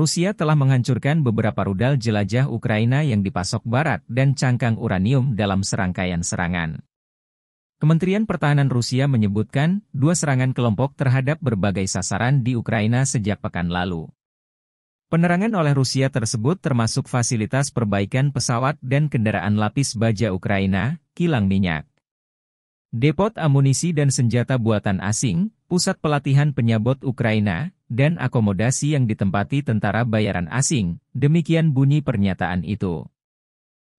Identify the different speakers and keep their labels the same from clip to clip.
Speaker 1: Rusia telah menghancurkan beberapa rudal jelajah Ukraina yang dipasok barat dan cangkang uranium dalam serangkaian serangan. Kementerian Pertahanan Rusia menyebutkan dua serangan kelompok terhadap berbagai sasaran di Ukraina sejak pekan lalu. Penerangan oleh Rusia tersebut termasuk fasilitas perbaikan pesawat dan kendaraan lapis baja Ukraina, kilang minyak. Depot amunisi dan senjata buatan asing, pusat pelatihan penyabot Ukraina, dan akomodasi yang ditempati tentara bayaran asing, demikian bunyi pernyataan itu.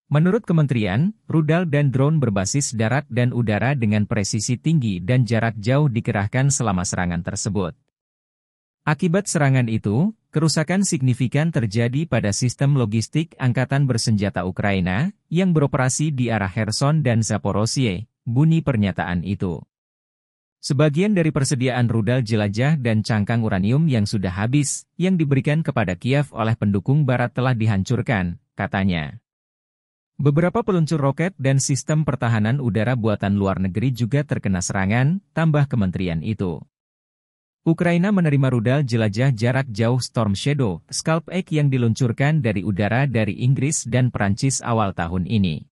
Speaker 1: Menurut kementerian, rudal dan drone berbasis darat dan udara dengan presisi tinggi dan jarak jauh dikerahkan selama serangan tersebut. Akibat serangan itu, kerusakan signifikan terjadi pada sistem logistik Angkatan Bersenjata Ukraina yang beroperasi di arah Kherson dan Zaporozhye, bunyi pernyataan itu. Sebagian dari persediaan rudal jelajah dan cangkang uranium yang sudah habis, yang diberikan kepada Kiev oleh pendukung Barat telah dihancurkan, katanya. Beberapa peluncur roket dan sistem pertahanan udara buatan luar negeri juga terkena serangan, tambah kementerian itu. Ukraina menerima rudal jelajah jarak jauh Storm Shadow, Scalp Egg yang diluncurkan dari udara dari Inggris dan Perancis awal tahun ini.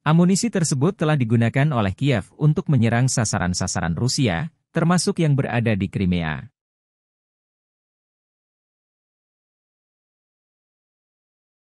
Speaker 1: Amunisi tersebut telah digunakan oleh Kiev untuk menyerang sasaran-sasaran Rusia, termasuk yang berada di Crimea.